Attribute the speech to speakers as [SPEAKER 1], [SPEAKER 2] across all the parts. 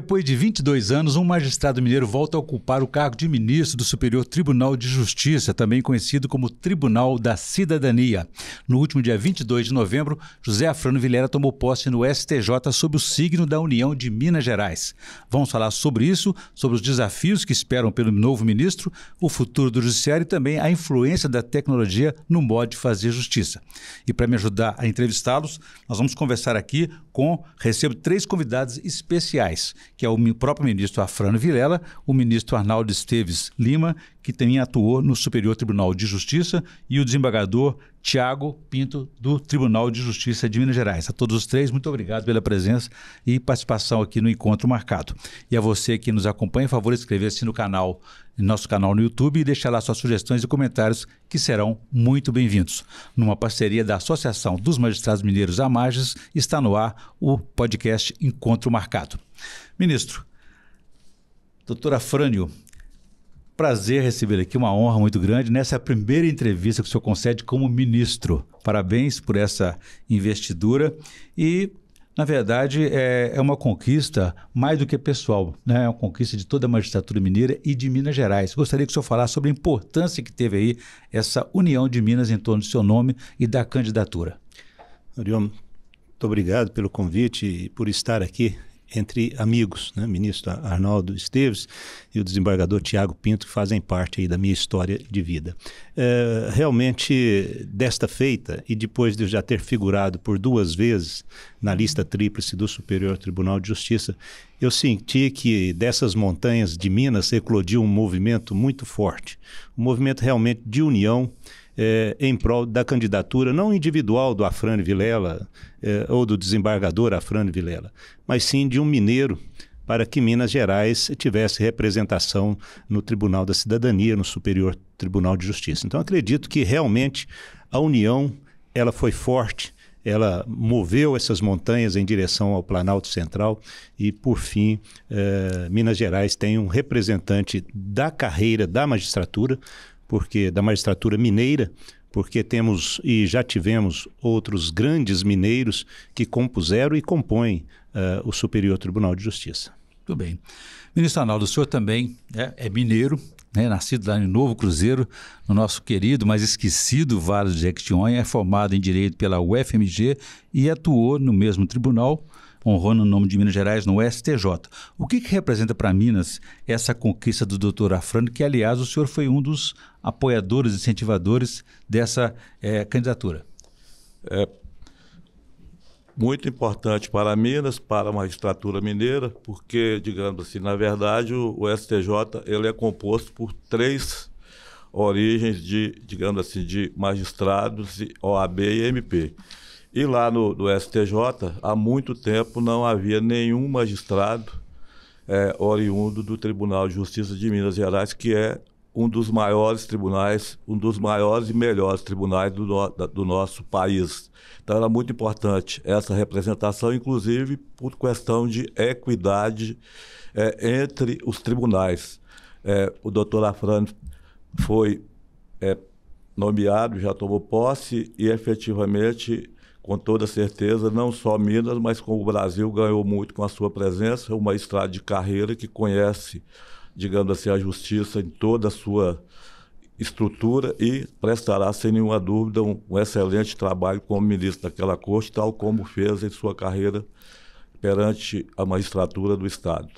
[SPEAKER 1] depois de 22 anos, um magistrado mineiro volta a ocupar o cargo de ministro do Superior Tribunal de Justiça, também conhecido como Tribunal da Cidadania. No último dia 22 de novembro, José Afrano Vilera tomou posse no STJ sob o signo da União de Minas Gerais. Vamos falar sobre isso, sobre os desafios que esperam pelo novo ministro, o futuro do judiciário e também a influência da tecnologia no modo de fazer justiça. E para me ajudar a entrevistá-los, nós vamos conversar aqui com, recebo três convidados especiais que é o próprio ministro Afrano Vilela, o ministro Arnaldo Esteves Lima, que também atuou no Superior Tribunal de Justiça, e o desembargador Tiago Pinto, do Tribunal de Justiça de Minas Gerais. A todos os três, muito obrigado pela presença e participação aqui no Encontro Marcado. E a você que nos acompanha, favor inscrever-se no canal, nosso canal no YouTube e deixar lá suas sugestões e comentários que serão muito bem-vindos. Numa parceria da Associação dos Magistrados Mineiros Amages, está no ar o podcast Encontro Marcado. Ministro, doutora Frânio, prazer receber aqui, uma honra muito grande. Nessa é a primeira entrevista que o senhor concede como ministro. Parabéns por essa investidura e na verdade, é, é, uma conquista mais do que pessoal, né? é uma conquista de toda a magistratura mineira e de Minas Gerais. Gostaria que o senhor falasse sobre a importância que teve aí essa união de Minas
[SPEAKER 2] em torno do seu nome e da candidatura. Arion, muito obrigado pelo convite e por estar aqui entre amigos, né? ministro Arnaldo Esteves e o desembargador Tiago Pinto, que fazem parte aí da minha história de vida. É, realmente, desta feita, e depois de eu já ter figurado por duas vezes na lista tríplice do Superior Tribunal de Justiça, eu senti que dessas montanhas de Minas eclodiu um movimento muito forte, um movimento realmente de união é, em prol da candidatura, não individual do Afrânio Vilela é, ou do desembargador Afrânio Vilela, mas sim de um mineiro para que Minas Gerais tivesse representação no Tribunal da Cidadania, no Superior Tribunal de Justiça. Então acredito que realmente a união ela foi forte, ela moveu essas montanhas em direção ao Planalto Central e, por fim, eh, Minas Gerais tem um representante da carreira da magistratura, porque da magistratura mineira, porque temos e já tivemos outros grandes mineiros que compuseram e compõem uh, o Superior Tribunal de Justiça. Muito bem. Ministro Arnaldo, o senhor também
[SPEAKER 1] é, é mineiro, né, nascido lá em Novo Cruzeiro, no nosso querido, mas esquecido Vale de Jequitinhonha, é formado em Direito pela UFMG e atuou no mesmo tribunal honrando o nome de Minas Gerais no STJ. O que, que representa para Minas essa conquista do doutor Afrânio, que, aliás, o senhor foi um dos apoiadores, incentivadores dessa
[SPEAKER 3] é, candidatura? É muito importante para Minas, para a magistratura mineira, porque, digamos assim, na verdade, o, o STJ ele é composto por três origens de, digamos assim, de magistrados, OAB e MP. E lá no, no STJ, há muito tempo não havia nenhum magistrado é, oriundo do Tribunal de Justiça de Minas Gerais, que é um dos maiores tribunais, um dos maiores e melhores tribunais do, no, do nosso país. Então era muito importante essa representação, inclusive por questão de equidade é, entre os tribunais. É, o doutor Afrani foi é, nomeado, já tomou posse e efetivamente com toda certeza, não só Minas, mas com o Brasil ganhou muito com a sua presença, uma estrada de carreira que conhece, digamos assim, a justiça em toda a sua estrutura e prestará, sem nenhuma dúvida, um, um excelente trabalho como ministro daquela corte, tal como fez em sua carreira perante a magistratura do Estado.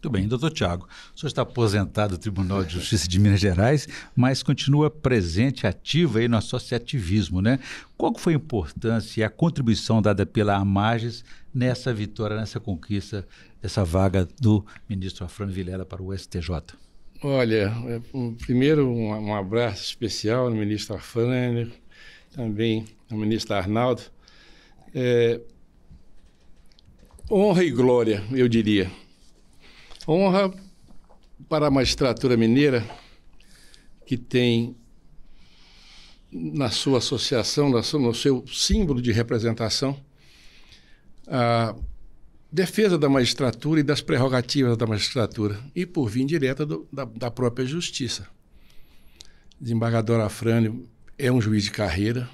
[SPEAKER 1] Muito bem, doutor Tiago, o senhor está aposentado do Tribunal de Justiça de Minas Gerais, mas continua presente, ativa aí no associativismo, né? Qual foi a importância e a contribuição dada pela Amages nessa vitória, nessa conquista dessa vaga do ministro Afrânio Vilela para o STJ?
[SPEAKER 4] Olha, é, primeiro um, abraço especial ao ministro Afrânio, também ao ministro Arnaldo. É, honra e glória, eu diria Honra para a magistratura mineira, que tem na sua associação, no seu símbolo de representação, a defesa da magistratura e das prerrogativas da magistratura, e por vir direta do, da, da, própria justiça. Desembargador Afrânio é um juiz de carreira,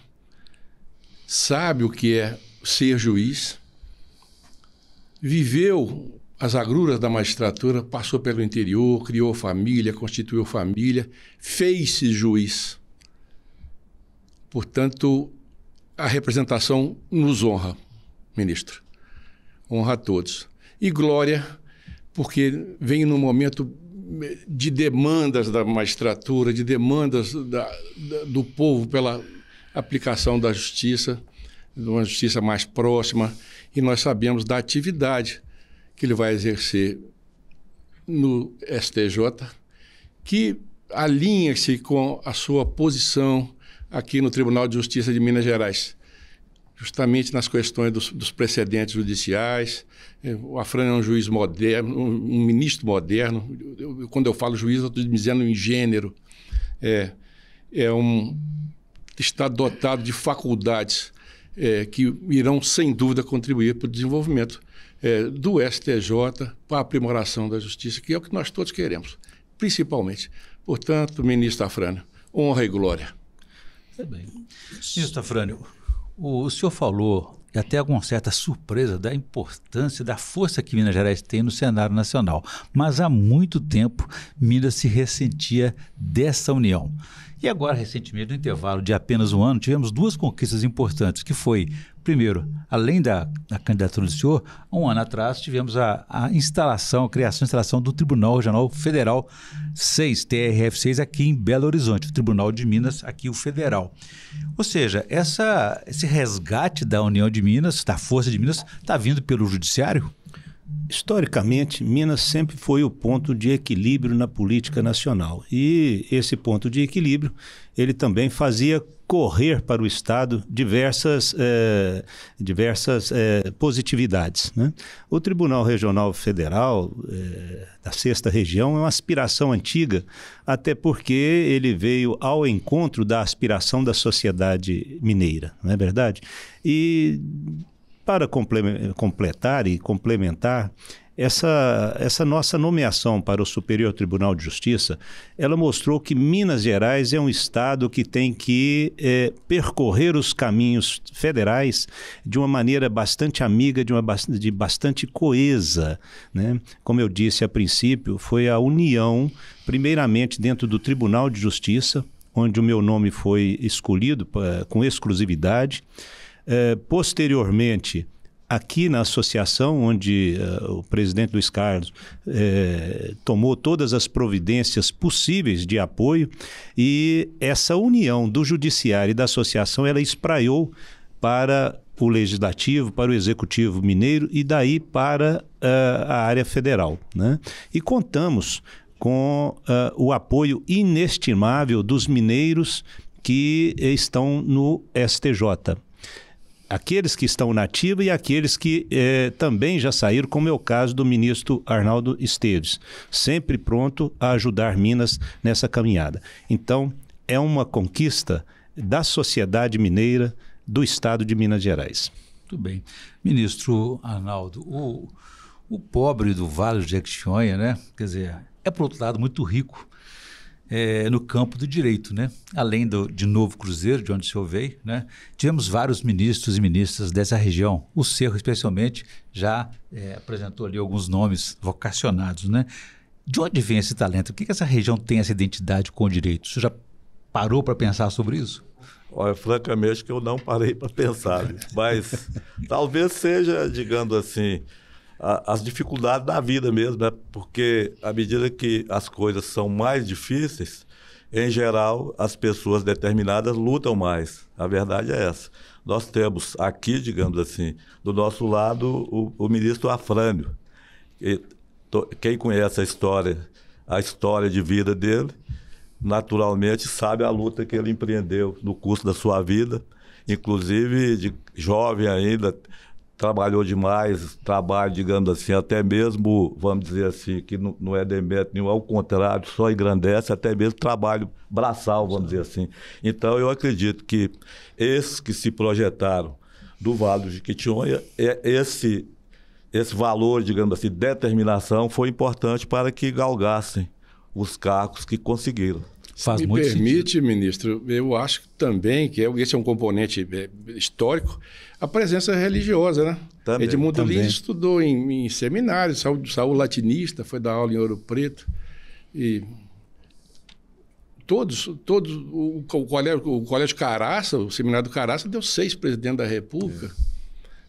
[SPEAKER 4] sabe o que é ser juiz, viveu as agruras da magistratura, passou pelo interior, criou família, constituiu família, fez-se juiz. Portanto, a representação nos honra, ministro. Honra a todos. E glória, porque vem num momento de demandas da magistratura, de demandas da, da, do povo pela aplicação da justiça, de uma justiça mais próxima, e nós sabemos da atividade que ele vai exercer no STJ, que alinha-se com a sua posição aqui no Tribunal de Justiça de Minas Gerais, justamente nas questões dos, dos precedentes judiciais. É, o Afrânio é um juiz moderno, um, ministro moderno. Eu, eu, quando eu falo juiz, eu estou dizendo em gênero. É, é um, está dotado de faculdades é, que irão, sem dúvida, contribuir para o desenvolvimento é, do STJ para a aprimoração da justiça, que é o que nós todos queremos, principalmente. Portanto, ministro Afrânio, honra e glória.
[SPEAKER 1] Muito tá bem. Ministro Afrânio,
[SPEAKER 4] o, o senhor falou, e até com certa surpresa, da
[SPEAKER 1] importância, da força que Minas Gerais tem no cenário nacional. Mas há muito tempo, Minas se ressentia dessa união. E agora, recentemente, no intervalo de apenas um ano, tivemos duas conquistas importantes, que foi, primeiro, além da, da candidatura do senhor, um ano atrás tivemos a, a instalação, a criação e instalação do Tribunal Regional Federal 6, TRF6, aqui em Belo Horizonte, o Tribunal de Minas, aqui o Federal. Ou seja, essa, esse resgate da União de Minas, da Força de Minas, está vindo pelo
[SPEAKER 2] Judiciário? Historicamente, Minas sempre foi o ponto de equilíbrio na política nacional. E esse ponto de equilíbrio, ele também fazia correr para o Estado diversas, eh, diversas eh, positividades. Né? O Tribunal Regional Federal eh, da Sexta Região é uma aspiração antiga, até porque ele veio ao encontro da aspiração da sociedade mineira, não é verdade? E para completar e complementar, essa, essa nossa nomeação para o Superior Tribunal de Justiça, ela mostrou que Minas Gerais é um estado que tem que é, percorrer os caminhos federais de uma maneira bastante amiga, de uma de bastante coesa, né? Como eu disse a princípio, foi a união, primeiramente dentro do Tribunal de Justiça, onde o meu nome foi escolhido pra, com exclusividade. Eh, posteriormente, aqui na associação, onde uh, o presidente Luiz Carlos eh, tomou todas as providências possíveis de apoio, e essa união do judiciário e da associação ela espraiou para o legislativo, para o executivo mineiro e daí para uh, a área federal. Né? E contamos com uh, o apoio inestimável dos mineiros que estão no STJ aqueles que estão na ativa e aqueles que eh, também já saíram, como é o caso do ministro Arnaldo Esteves, sempre pronto a ajudar Minas nessa caminhada. Então, é uma conquista da sociedade mineira do estado de Minas Gerais. Muito bem.
[SPEAKER 1] Ministro Arnaldo, o, o pobre do Vale de Jequitinhonha, né? Quer dizer, é por outro lado muito rico é, no campo do direito, né? Além do, de Novo Cruzeiro, de onde o senhor veio, né? Tivemos vários ministros e ministras dessa região. O Cerro, especialmente, já é, apresentou ali alguns nomes vocacionados, né? De onde vem esse talento? O que, que essa região tem essa identidade com o direito? O senhor já parou para pensar sobre isso?
[SPEAKER 3] Olha, francamente que eu não parei para pensar, mas talvez seja, digamos assim, a, as dificuldades da vida mesmo, né? Porque à medida que as coisas são mais difíceis, em geral, as pessoas determinadas lutam mais. A verdade é essa. Nós temos aqui, digamos assim, do nosso lado, o, o ministro Afrânio. E, to, quem conhece a história, a história de vida dele, naturalmente sabe a luta que ele empreendeu no curso da sua vida, inclusive de jovem ainda, trabalhou demais, trabalho, digamos assim, até mesmo, vamos dizer assim, que não, é demérito nenhum, ao contrário, só engrandece, até mesmo trabalho braçal, vamos dizer assim. Então, eu acredito que esses que se projetaram do Vale do Jequitinhonha, é, esse, esse valor, digamos assim, determinação foi importante para que galgassem os cargos que conseguiram. Faz Me permite, sentido. ministro, eu acho também que é, esse
[SPEAKER 4] é um componente é, histórico a presença religiosa, né? Também, Edmundo também. Lins estudou em, em seminários, saiu, saiu latinista, foi dar aula em Ouro Preto. E todos, todos o, o, colégio, o colégio Caraça, o seminário do Caraça, deu seis presidentes da República.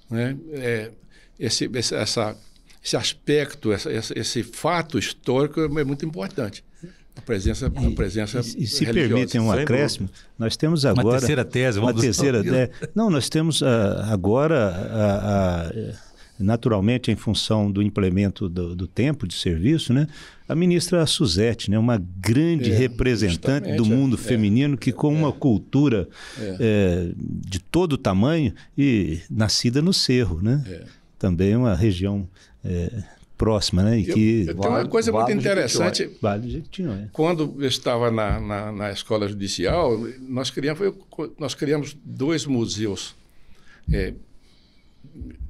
[SPEAKER 4] É. Né? É, esse, esse, essa, esse aspecto, essa, esse fato histórico é muito importante. A presença, a presença e, e se permitem um acréscimo,
[SPEAKER 2] nós temos agora... Uma terceira tese. Vamos uma terceira Não, nós temos ah, agora, ah, ah, naturalmente, em função do implemento do, do, tempo de serviço, né, a ministra Suzette, né, uma grande é, representante do mundo é, feminino, que com é, uma cultura é. Eh, de todo tamanho e nascida no Cerro, né? É. Também uma região... É, próxima, né? E que eu uma coisa vale muito interessante. Jeitinho, vale jeitinho, é.
[SPEAKER 4] Quando eu estava na, na, na, escola judicial, nós criamos, nós criamos dois museus é,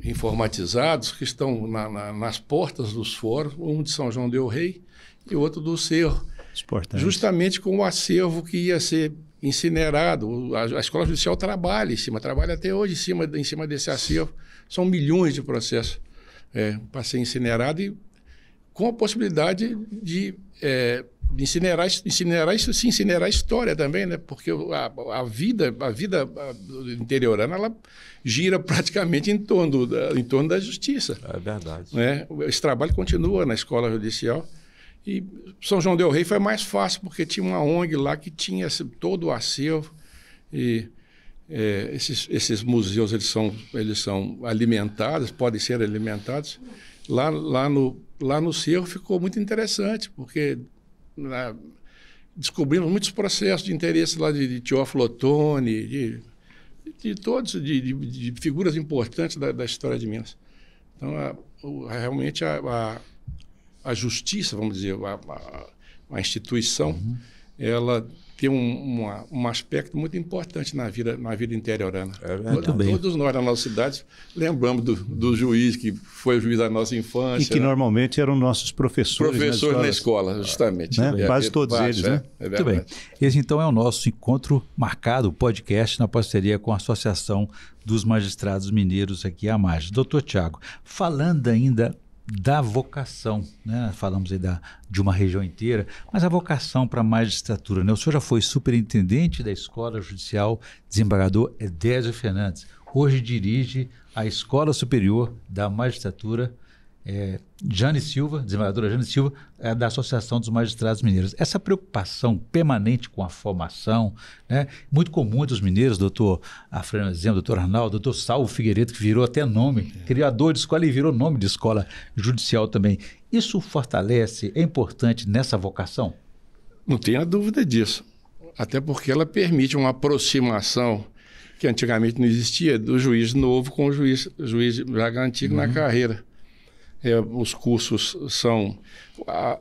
[SPEAKER 4] informatizados que estão na, na, nas portas dos fóruns, um de São João del Rei e outro do Cerro. Exportante. Justamente com o acervo que ia ser incinerado. A, a, escola judicial trabalha em cima, trabalha até hoje em cima, em cima desse acervo. São milhões de processos. É, para ser incinerado e com a possibilidade de é, incinerar, incinerar, se incinerar a história também, né? Porque a, a vida, a vida interiorana, ela gira praticamente em torno da, em torno da justiça. É verdade. Né? Esse trabalho continua na escola judicial. E São João del Rei foi mais fácil, porque tinha uma ONG lá que tinha todo o acervo. E é, esses, esses, museus eles são, eles são alimentados, podem ser alimentados. Lá, lá, no, lá no Cerro ficou muito interessante, porque na, ah, descobrimos muitos processos de interesse lá de, de Teófilo Otoni, de, de todos, de, de, de figuras importantes da, da, história de Minas. Então, a, o, realmente, a, a, a, justiça, vamos dizer, a, a instituição, uhum. ela tem um, uma, um aspecto muito importante na vida, na vida interiorana. É muito Todos bem. Todos nós, na nossa cidade, lembramos do, do, juiz que foi o juiz da nossa infância. E que né?
[SPEAKER 2] normalmente eram nossos professores. Professores na
[SPEAKER 4] escola, justamente. Né? É, Quase
[SPEAKER 1] é, todos eles, é, né? É muito bem. Esse então é o nosso encontro marcado, o podcast, na parceria com a Associação dos Magistrados Mineiros aqui a margem. Doutor Tiago, falando ainda da vocação, né? falamos aí da, de uma região inteira, mas a vocação para a magistratura. Né? O senhor já foi superintendente da Escola Judicial Desembargador Edésio Fernandes. Hoje dirige a Escola Superior da Magistratura é, Jane Silva, desembargadora Jane Silva, é, da Associação dos Magistrados Mineiros. Essa preocupação permanente com a formação, né, muito comum entre os mineiros, doutor Afrânio Zema, doutor Arnaldo, doutor Salvo Figueiredo, que virou até nome, é. criador de escola e virou nome de escola judicial também. Isso fortalece, é importante nessa vocação?
[SPEAKER 4] Não tenha dúvida disso. Até porque ela permite uma aproximação que antigamente não existia, do juiz novo com o juiz, juiz já antigo uhum. na carreira. É, os cursos são. A,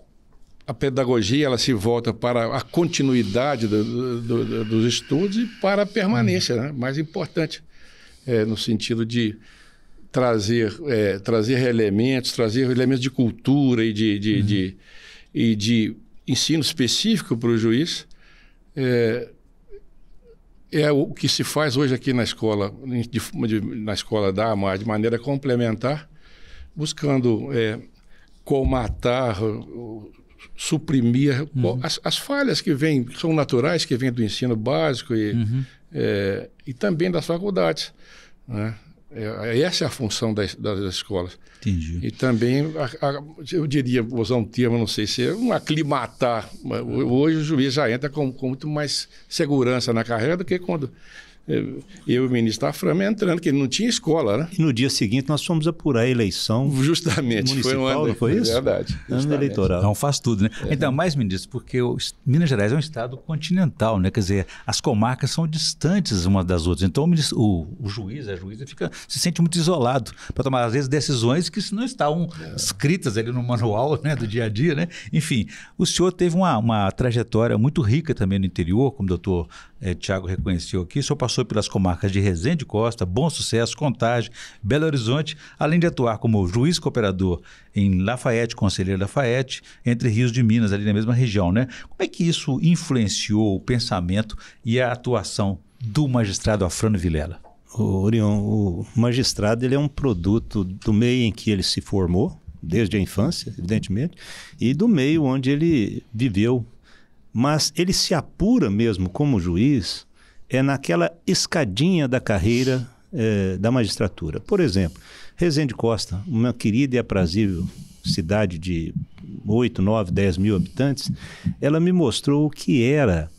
[SPEAKER 4] a, pedagogia ela se volta para a continuidade do, do, do, dos estudos e para a permanência, né? mais importante, é, no sentido de trazer, é, trazer elementos, trazer elementos de cultura e de, de, uhum. de e de ensino específico para o juiz. É, é o que se faz hoje aqui na escola, de, de, na escola da AMAR, de maneira complementar, buscando é, colmatar, suprimir uhum. bom, as, as, falhas que vêm, são naturais, que vêm do ensino básico e, uhum. é, e também das faculdades. Né? É, é, essa é a função das, das, das escolas. Entendi. E também, a, a, eu diria, vou usar um termo, não sei se é um aclimatar. Uhum. Hoje o juiz já entra com, com muito mais segurança na carreira do que quando é, eu e o ministro Aframe entrando, que ele não tinha escola, né? E no dia seguinte nós
[SPEAKER 2] fomos apurar a eleição.
[SPEAKER 4] Justamente, municipal, foi um ano. Foi isso? Verdade. Ano eleitoral. Então
[SPEAKER 1] faz tudo, né? É. Então, mais, ministro, porque Minas Gerais é um estado continental, né? Quer dizer, as comarcas são distantes umas das outras. Então o, ministro, o, o juiz, a juíza, fica, se sente muito isolado para tomar, às vezes, decisões que não estavam é. escritas ali no manual né, do dia a dia, né? Enfim, o senhor teve uma, uma trajetória muito rica também no interior, como o doutor é, Tiago reconheceu aqui, o senhor passou pelas comarcas de Resende Costa, Bom Sucesso, Contagem, Belo Horizonte, além de atuar como juiz cooperador em Lafayette, conselheiro Lafayette, entre Rios de Minas, ali na mesma região, né? Como é que isso influenciou o pensamento e a atuação do magistrado
[SPEAKER 2] Afrano Vilela? O Orion, o magistrado ele é um produto do meio em que ele se formou, desde a infância, evidentemente, e do meio onde ele viveu mas ele se apura mesmo como juiz é naquela escadinha da carreira é, da magistratura. Por exemplo, Resende Costa, uma querida e aprazível cidade de 8, 9, 10 mil habitantes, ela me mostrou o que era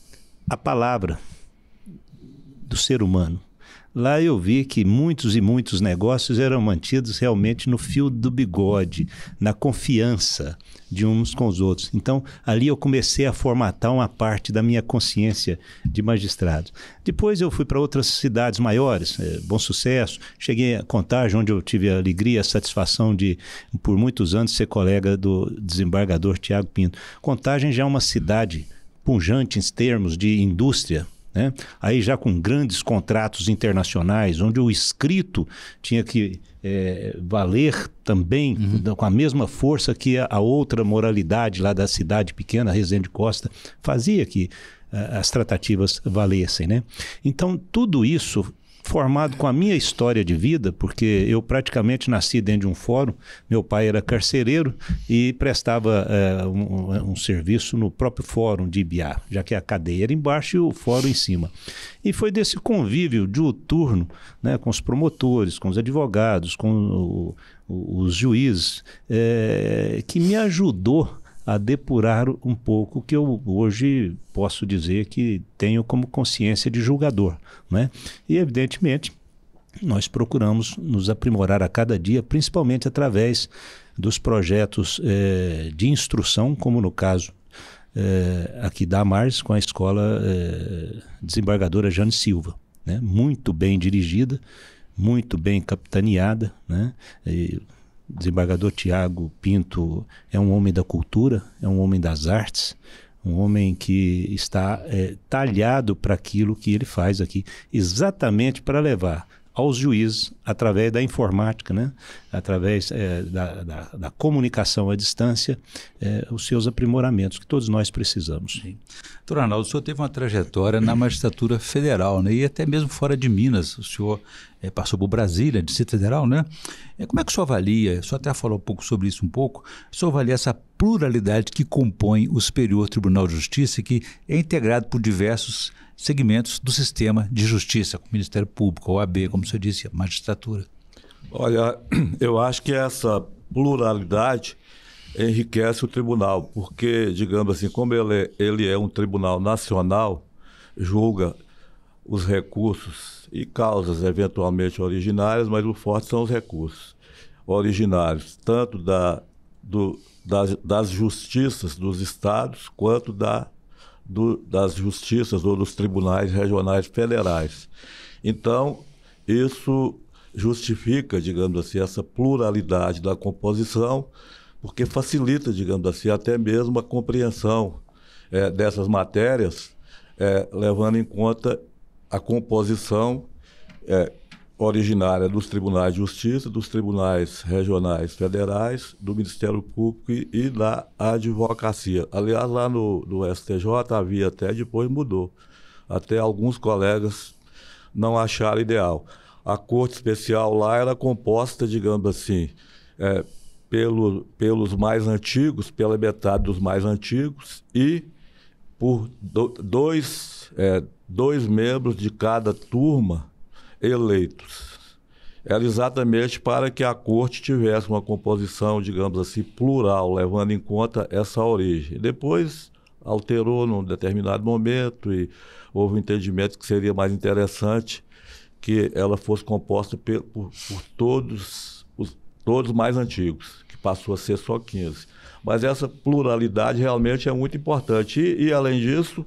[SPEAKER 2] a palavra do ser humano. Lá eu vi que muitos e muitos negócios eram mantidos realmente no fio do bigode, na confiança de uns com os outros. Então, ali eu comecei a formatar uma parte da minha consciência de magistrado. Depois eu fui para outras cidades maiores, é, bom sucesso. Cheguei a Contagem, onde eu tive a alegria, a satisfação de, por muitos anos, ser colega do desembargador Tiago Pinto. Contagem já é uma cidade punjante em termos de indústria né? Aí já com grandes contratos internacionais, onde o escrito tinha que é, valer também uhum. com a mesma força que a, a, outra moralidade lá da cidade pequena, Resende Costa, fazia que uh, as tratativas valessem. Né? Então, tudo isso formado com a minha história de vida, porque eu praticamente nasci dentro de um fórum. Meu pai era carcereiro e prestava é, um, um, serviço no próprio fórum de Ibiá, já que a cadeia era embaixo e o fórum em cima. E foi desse convívio diuturno né, com os promotores, com os advogados, com o, os juízes, é, que me ajudou a depurar um pouco que eu hoje posso dizer que tenho como consciência de julgador, né? E evidentemente nós procuramos nos aprimorar a cada dia, principalmente através dos projetos eh, de instrução, como no caso eh, aqui da Mars com a escola eh, desembargadora Jane Silva, né? Muito bem dirigida, muito bem capitaneada, né? E, desembargador Tiago Pinto é um homem da cultura, é um homem das artes, um homem que está é, talhado para aquilo que ele faz aqui, exatamente para levar aos juízes, através da informática, né? através é, da, da, da, comunicação à distância, é, os seus aprimoramentos que todos nós precisamos. Sim.
[SPEAKER 1] Doutor Arnaldo, o senhor teve uma trajetória na magistratura federal né? e até mesmo fora de Minas. O senhor é, passou por Brasília, Distrito Federal, né? É, como é que o senhor avalia, o senhor até falou um pouco sobre isso um pouco, o senhor avalia essa pluralidade que compõe o Superior Tribunal de Justiça, que é integrado por diversos segmentos do sistema de justiça, como o Ministério Público, a OAB, como o senhor disse, a magistratura?
[SPEAKER 3] Olha, eu acho que essa pluralidade enriquece o tribunal, porque, digamos assim, como ele, é, ele é um tribunal nacional, julga os recursos e causas eventualmente originárias, mas o forte são os recursos originários, tanto da, do, das, das justiças dos estados quanto da, do, das justiças ou dos tribunais regionais federais. Então, isso justifica, digamos assim, essa pluralidade da composição, porque facilita, digamos assim, até mesmo a compreensão é, dessas matérias, é, levando em conta a composição é originária dos tribunais de justiça, dos tribunais regionais federais, do Ministério Público e, e da advocacia. Aliás, lá no, no STJ havia até, depois mudou. Até alguns colegas não acharam ideal. A Corte Especial lá era composta, digamos assim, é, pelo, pelos mais antigos, pela metade dos mais antigos, e por do, dois é, dois membros de cada turma eleitos. Era exatamente para que a corte tivesse uma composição, digamos assim, plural, levando em conta essa origem. Depois alterou num determinado momento e houve um entendimento que seria mais interessante que ela fosse composta por, por, por todos os todos mais antigos, que passou a ser só 15. Mas essa pluralidade realmente é muito importante. e, e além disso,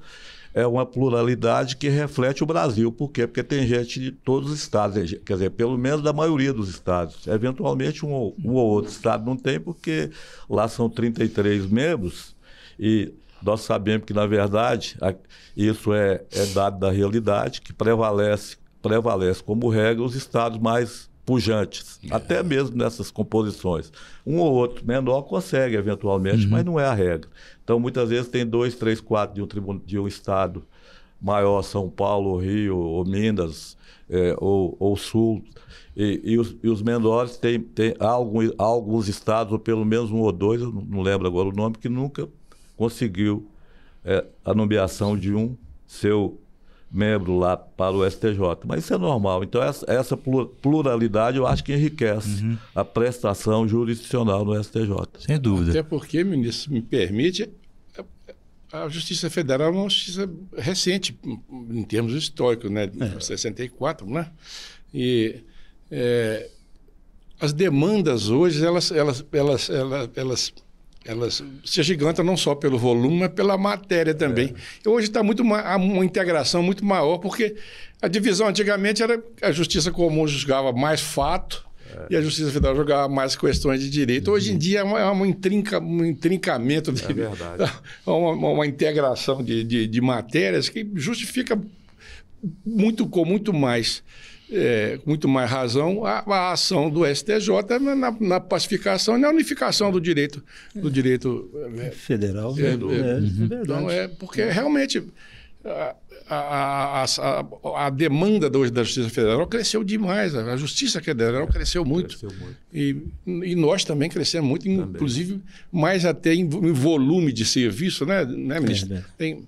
[SPEAKER 3] é uma pluralidade que reflete o Brasil. Por quê? Porque tem gente de todos os estados, quer dizer, pelo menos da maioria dos estados. Eventualmente, um, ou, um ou outro estado não tem, porque lá são 33 membros e nós sabemos que, na verdade, isso é, é dado da realidade, que prevalece, prevalece como regra os estados mais pujantes, é. até mesmo nessas composições. Um ou outro menor consegue, eventualmente, uhum. mas não é a regra. Então, muitas vezes tem dois, três, quatro de um, tribuno, de um estado maior, São Paulo, Rio, ou Minas, é, ou, ou, Sul. E, e, os, e os menores têm tem alguns, alguns estados, ou pelo menos um ou dois, eu não lembro agora o nome, que nunca conseguiu é, a nomeação de um seu membro lá para o STJ. Mas isso é normal. Então, essa, essa pluralidade eu acho que enriquece uhum. a prestação jurisdicional no STJ. Sem dúvida. Até porque, ministro, me permite, a
[SPEAKER 4] Justiça Federal é uma justiça recente, em termos históricos, né? De é. 64, né? E é, as demandas hoje, elas, elas, elas, elas, elas, elas, se agigantam não só pelo volume, mas pela matéria também. É. Hoje está muito uma, uma integração muito maior, porque a divisão antigamente era a Justiça Comum julgava mais fato, e a Justiça Federal jogar mais questões de direito. Hoje em dia é um, é intrinca, um intrincamento, de, é é uma, uma, integração de, de, de, matérias que justifica muito com muito mais. É, muito mais razão a, a ação do STJ na, na, pacificação e na unificação do direito do direito é, federal, é, federal. Né? Então é porque realmente a, a, a, a demanda hoje da Justiça Federal cresceu demais. A Justiça Federal é, cresceu muito. Cresceu muito. E, e, nós também crescemos muito, também. inclusive mais até em, volume de serviço, né, né é ministro? É, Tem,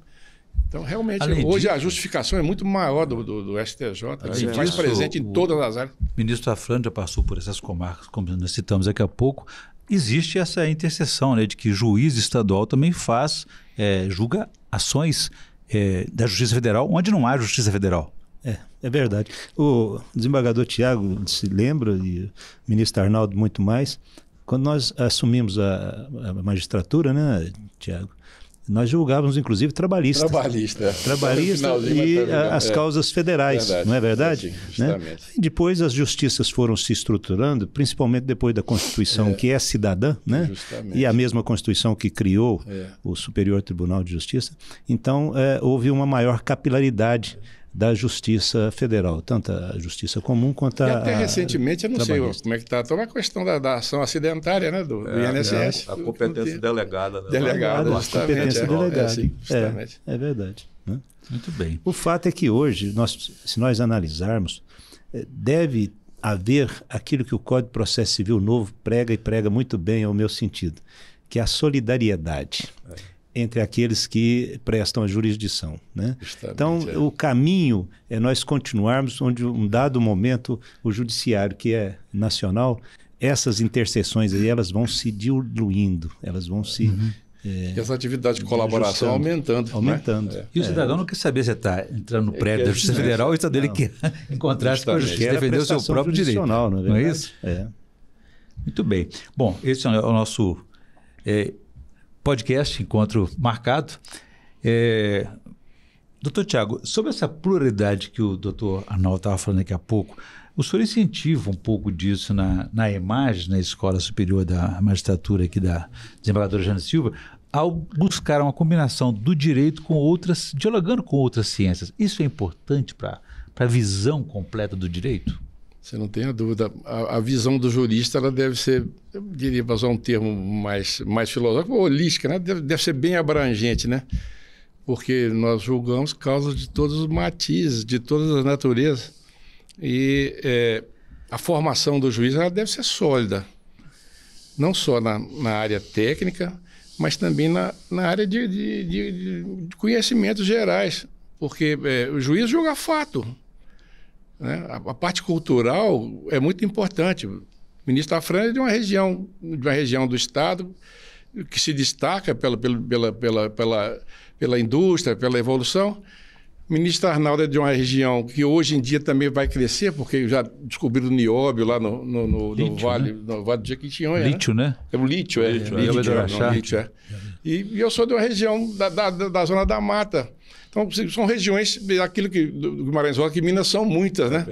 [SPEAKER 4] então, realmente, Além hoje disso, a justificação é muito maior do, do, do STJ, é né? mais presente o, em todas as áreas. O
[SPEAKER 1] ministro Afran já passou por essas comarcas, como nós citamos daqui a pouco. Existe essa interseção né, de que juiz estadual também faz, é, julga
[SPEAKER 2] ações é, da Justiça Federal, onde não há Justiça Federal. É, é verdade. O desembargador Tiago se lembra, e o ministro Arnaldo muito mais, quando nós assumimos a, a magistratura, né, Tiago? nós julgávamos inclusive trabalhista. Trabalhista. Trabalhista e a, tá as é. causas federais, não é verdade? Né? justamente. né? Depois as justiças foram se estruturando, principalmente depois da Constituição é. que é cidadã, né? Justamente. E a mesma Constituição que criou é. o Superior Tribunal de Justiça. Então é, houve uma maior capilaridade da Justiça Federal, tanto a Justiça Comum quanto a. E até a recentemente, eu não sei como
[SPEAKER 4] é que está, toda tá a questão da, da, ação acidentária
[SPEAKER 3] né, do, é, do INSS. É, a competência delegada. Né? Delegada, a
[SPEAKER 4] Competência
[SPEAKER 2] é, é delegada. Assim, É, verdade. Né? Muito bem. O fato é que hoje, nós, se nós analisarmos, eh, deve haver aquilo que o Código de Processo Civil Novo prega e prega muito bem, ao meu sentido, que é a solidariedade. É entre aqueles que prestam a jurisdição. Né? então, é. o caminho é nós continuarmos onde, um dado momento, o judiciário, que é nacional, essas interseções aí, elas vão se diluindo, elas vão se... Uhum. É, e essa
[SPEAKER 4] atividade de colaboração
[SPEAKER 1] aumentando. Aumentando. Né? É. E o cidadão não quer saber se está entrando no é prédio da Justiça Federal ou está dele que encontrar-se com a justiça defender o seu próprio direito. Não é, não é isso? Muito bem. Bom, esse é o nosso é, podcast, encontro marcado. É, doutor Tiago, sobre essa pluralidade que o doutor Arnaldo estava falando daqui a pouco, o senhor incentiva um pouco disso na, na imagem na Escola Superior da Magistratura aqui da desembargadora Jana Silva, ao buscar uma combinação do direito com outras, dialogando com outras ciências. Isso é importante para a visão completa
[SPEAKER 4] do direito? Você não tem a dúvida. A, a, visão do jurista ela deve ser, eu diria, para usar um termo mais, mais filosófico, holística, né? deve, deve ser bem abrangente, né? Porque nós julgamos causas de todos os matizes, de todas as naturezas. E é, a formação do juiz ela deve ser sólida, não só na, na área técnica, mas também na, na área de, de, de, de conhecimentos gerais. Porque é, o juiz julga fato né? A, a, parte cultural é muito importante. O ministro Afrânio é de uma região, de uma região do estado que se destaca pela, pela, pela, pela, pela indústria, pela evolução. O ministro Arnaldo é de uma região que hoje em dia também vai crescer, porque já descobriram o nióbio lá no, no, no, lítio, no né? vale, né? no vale do Jequitinhonha. Né? Lítio, né? né? É o lítio, é. Lítio, é. Lítio, é. Lítio, é. E, e eu sou de uma região da, da, da zona da mata. Então, são regiões, aquilo que do Guimarães Rosa, que Minas são muitas, né?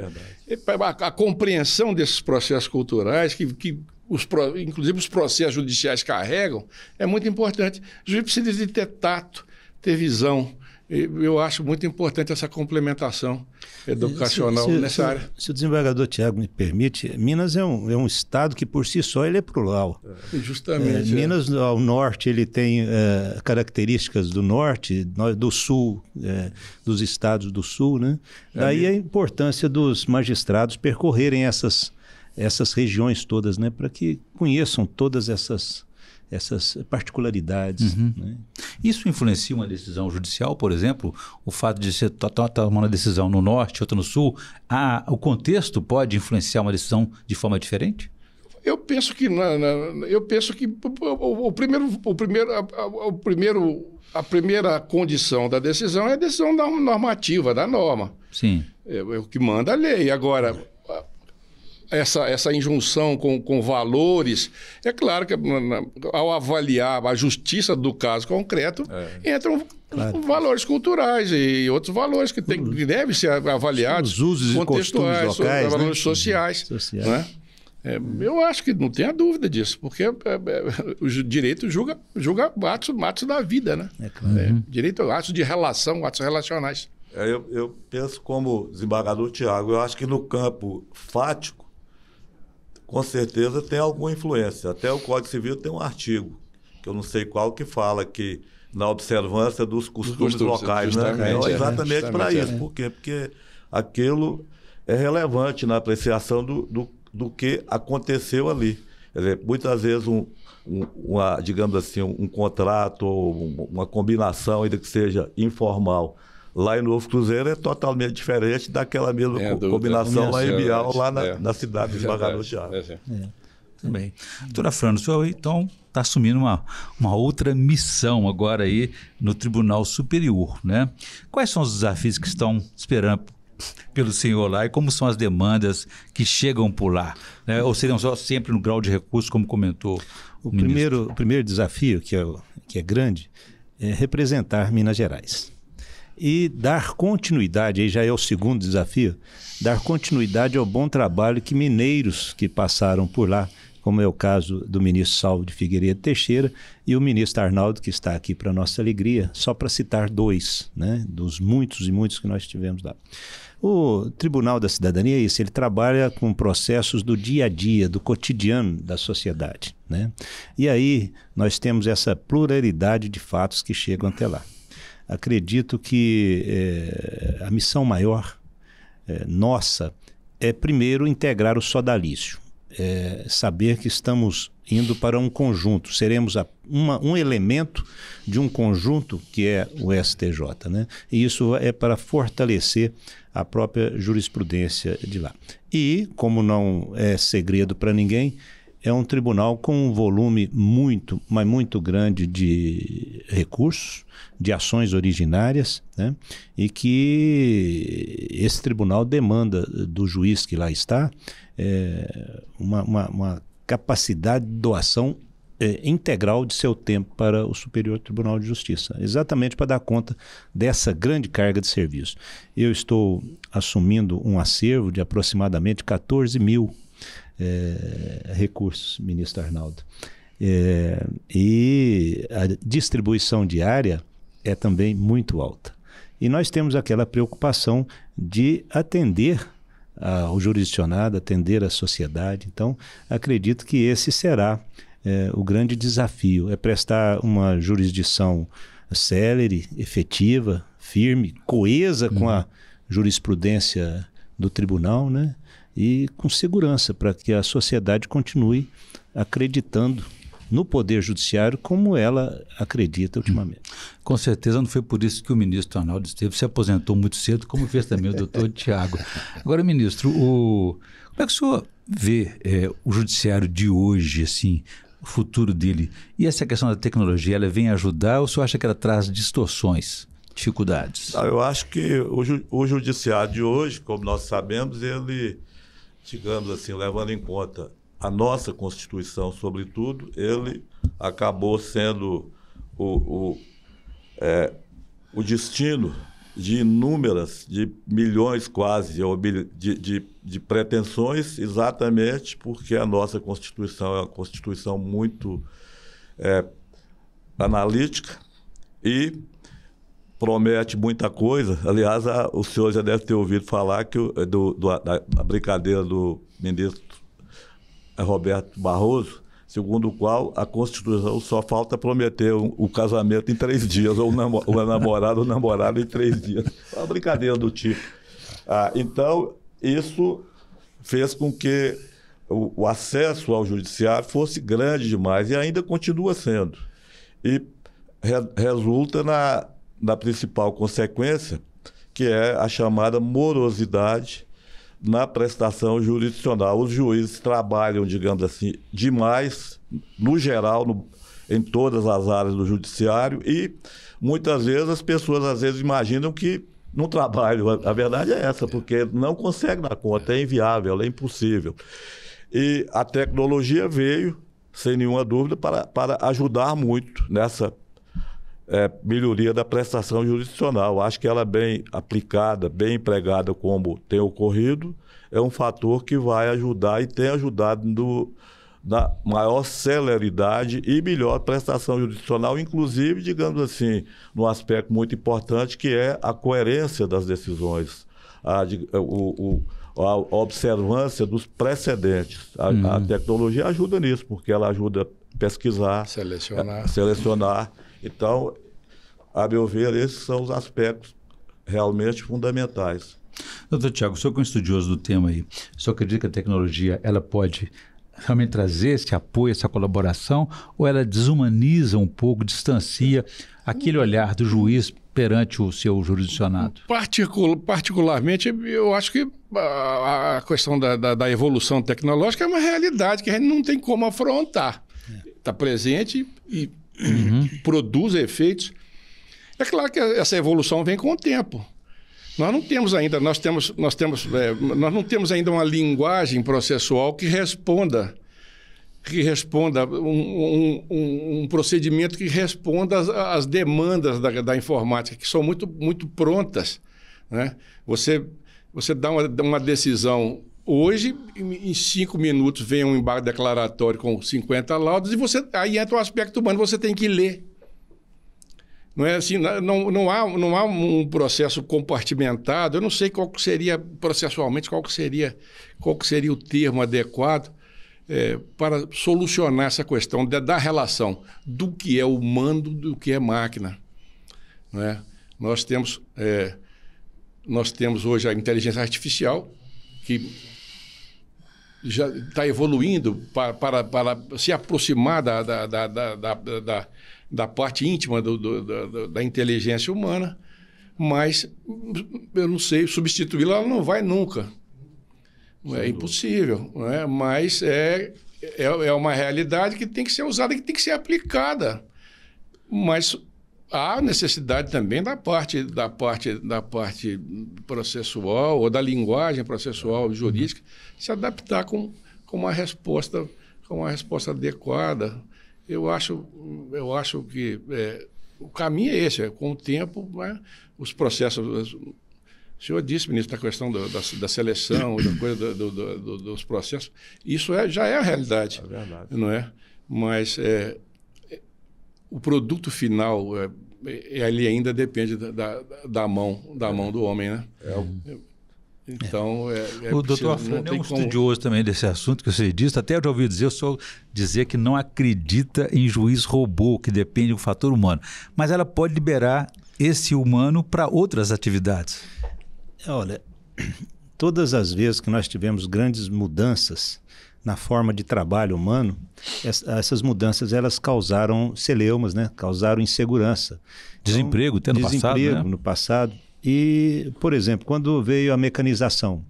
[SPEAKER 4] É a, a, compreensão desses processos culturais, que, que os, inclusive os processos judiciais carregam, é muito importante. O juiz precisa de ter tato, ter visão, eu acho muito importante essa complementação educacional se, se, nessa se, área.
[SPEAKER 2] Se o desembargador Tiago me permite, Minas é um, é um estado que por si só ele é plural.
[SPEAKER 4] É, justamente. É, é. Minas
[SPEAKER 2] é. ao norte ele tem é, características do norte, do sul, é, dos estados do sul, né? Daí a importância dos magistrados percorrerem essas essas regiões todas, né, para que conheçam todas essas essas particularidades. Uhum. Né? Isso influencia
[SPEAKER 1] uma decisão judicial, por exemplo? O fato de você estar tá, tá uma decisão no norte, outra no sul, a, o contexto pode influenciar uma decisão de forma diferente?
[SPEAKER 4] Eu penso que não, eu penso que o, o primeiro, o primeiro, a, a, o primeiro, a primeira condição da decisão é a decisão normativa da norma. Sim. É, é o que manda a lei. Agora, essa, essa injunção com, com valores, é claro que ao avaliar a justiça do caso concreto, é. entram claro. valores culturais e outros valores que, tem, que devem ser avaliados. Os usos contextuais, e locais, os né? valores né? sociais. sociais. Né? É, eu acho que não tenha dúvida disso, porque é, é, o direito julga, julga atos, atos da vida, né? É claro. É, direito,
[SPEAKER 3] atos de relação, atos relacionais. É, eu, eu penso como desembargador Tiago, eu acho que no campo fático, com certeza tem alguma influência. Até o Código Civil tem um artigo, que eu não sei qual, que fala que na observância dos costumes, costumes locais, né? Então, é, exatamente para isso. É. Por quê? Porque aquilo é relevante na apreciação do, do, do que aconteceu ali. Quer dizer, muitas vezes um, um, uma, digamos assim, um, um contrato ou uma combinação, ainda que seja informal, lá em Novo Cruzeiro é totalmente diferente daquela mesma é, combinação lá em Bial, lá na, é. na cidade de Barra Chaves. É,
[SPEAKER 1] é. Também. É, Doutora Fran, o senhor então está assumindo uma, uma outra missão agora aí no Tribunal Superior, né? Quais são os desafios que estão esperando pelo senhor lá e como são as demandas que chegam por lá? Né? Ou seriam só sempre no grau de recurso, como comentou
[SPEAKER 2] o, o primeiro ministro? O primeiro desafio, que é, que é grande, é representar Minas Gerais e dar continuidade, aí já é o segundo desafio, dar continuidade ao bom trabalho que mineiros que passaram por lá, como é o caso do ministro Salvo de Figueiredo Teixeira e o ministro Arnaldo, que está aqui para nossa alegria, só para citar dois, né, dos muitos e muitos que nós tivemos lá. O Tribunal da Cidadania é isso, ele trabalha com processos do dia a dia, do cotidiano da sociedade. Né? E aí nós temos essa pluralidade de fatos que chegam até lá acredito que é, a missão maior é, nossa é, primeiro, integrar o sodalício. É, saber que estamos indo para um conjunto, seremos a, uma, um elemento de um conjunto que é o STJ. Né? E isso é para fortalecer a própria jurisprudência de lá. E, como não é segredo para ninguém, é um tribunal com um volume muito, mas muito grande de recursos, de ações originárias, né? e que esse tribunal demanda do juiz que lá está é, uma, uma, uma, capacidade de doação é, integral de seu tempo para o Superior Tribunal de Justiça, exatamente para dar conta dessa grande carga de serviço. Eu estou assumindo um acervo de aproximadamente 14 mil é, recursos, ministro Arnaldo. É, e a distribuição diária é também muito alta. E nós temos aquela preocupação de atender a, o jurisdicionado, atender a sociedade. Então, acredito que esse será é, o grande desafio: é prestar uma jurisdição célere, efetiva, firme, coesa uhum. com a jurisprudência do tribunal, né? e com segurança para que a sociedade continue acreditando no Poder Judiciário como ela acredita ultimamente. Com certeza não foi por
[SPEAKER 1] isso que o ministro Arnaldo Esteves se aposentou muito cedo, como fez também o doutor Tiago. Agora, ministro, o... como é que o senhor vê é, o judiciário de hoje, assim, o futuro dele? E essa questão da tecnologia, ela vem ajudar ou o senhor acha que ela traz distorções?
[SPEAKER 2] Dificuldades.
[SPEAKER 3] Ah, eu acho que o, ju o judiciário de hoje, como nós sabemos, ele digamos assim, levando em conta a nossa Constituição, sobretudo, ele acabou sendo o, o, é, o destino de inúmeras, de milhões quase, de, de, de, pretensões, exatamente porque a nossa Constituição é uma Constituição muito é, analítica e promete muita coisa. Aliás, a, o senhor já deve ter ouvido falar que o, eh, do, do, da, brincadeira do ministro eh, Roberto Barroso, segundo o qual a Constituição só falta prometer o um, um casamento em três dias, ou o namorado namorada ou namorado em três dias. É uma brincadeira do tipo. Ah, então, isso fez com que o, o acesso ao judiciário fosse grande demais e ainda continua sendo. E re, resulta na na principal consequência, que é a chamada morosidade na prestação jurisdicional. Os juízes trabalham, digamos assim, demais, no geral, no, em todas as áreas do judiciário e muitas vezes as pessoas às vezes imaginam que não trabalham. A, a verdade é essa, porque não consegue dar conta, é inviável, é impossível. E a tecnologia veio, sem nenhuma dúvida, para, para ajudar muito nessa é, melhoria da prestação jurisdicional. Acho que ela é bem aplicada, bem empregada como tem ocorrido, é um fator que vai ajudar e tem ajudado no, na maior celeridade e melhor prestação jurisdicional, inclusive, digamos assim, num aspecto muito importante que é a coerência das decisões, a, o, o, a observância dos precedentes. A, uhum. a, tecnologia ajuda nisso, porque ela ajuda a pesquisar, selecionar, a, selecionar então, a meu ver, esses são os aspectos realmente fundamentais.
[SPEAKER 1] Doutor Tiago, o senhor que é um estudioso do tema aí, o senhor acredita que a tecnologia ela pode realmente trazer esse apoio, essa colaboração, ou ela desumaniza um pouco, distancia aquele olhar do juiz perante o seu jurisdicionado?
[SPEAKER 4] particularmente, eu acho que a, a questão da, da, da, evolução tecnológica é uma realidade que a gente não tem como afrontar. É. Está é. presente e uhum. produz efeitos. É claro que essa evolução vem com o tempo. Nós não temos ainda, nós temos, nós temos, é, nós não temos ainda uma linguagem processual que responda que responda um, um, um procedimento que responda às, demandas da, da, informática que são muito muito prontas, né? Você você dá uma, uma decisão Hoje, em cinco minutos, vem um embargo declaratório com 50 laudos e você aí entra o aspecto humano, você tem que ler. Não é assim, não, não, há, não há um processo compartimentado. Eu não sei qual seria, processualmente, qual seria, qual seria o termo adequado é, para solucionar essa questão da, da relação do que é humano do que é máquina. Não é? Nós, temos, é, nós temos hoje a inteligência artificial, que já está evoluindo para, para, para, se aproximar da, da, da, da, da, da parte íntima do, do, da inteligência humana, mas eu não sei, substituí-la ela não vai nunca. é impossível, não é? Né? mas é, é, é uma realidade que tem que ser usada, que tem que ser aplicada. Mas há necessidade também da parte da parte da parte processual ou da linguagem processual jurídica se adaptar com, com uma resposta com uma resposta adequada eu acho eu acho que é, o caminho é esse é, com o tempo né, os processos o senhor disse, ministro, da questão do, da, da, seleção, da coisa do, do, dos processos, isso é, já é a realidade. É verdade. Não é? Mas é, o produto final é, ali é, ainda depende da, da, da, mão da mão do homem, né? É o... Então, é. É, o doutor Afrânio é um como... estudioso
[SPEAKER 1] também desse assunto que você disse. Até eu já ouvi dizer, eu sou dizer que não acredita em juiz robô, que depende do fator humano. Mas ela pode liberar esse
[SPEAKER 2] humano para outras atividades. Olha, todas as vezes que nós tivemos grandes mudanças na forma de trabalho humano, essas mudanças elas causaram celeumas, né? causaram insegurança. Então, desemprego, então, tendo desemprego passado, né? no passado. E, por exemplo, quando veio a mecanização,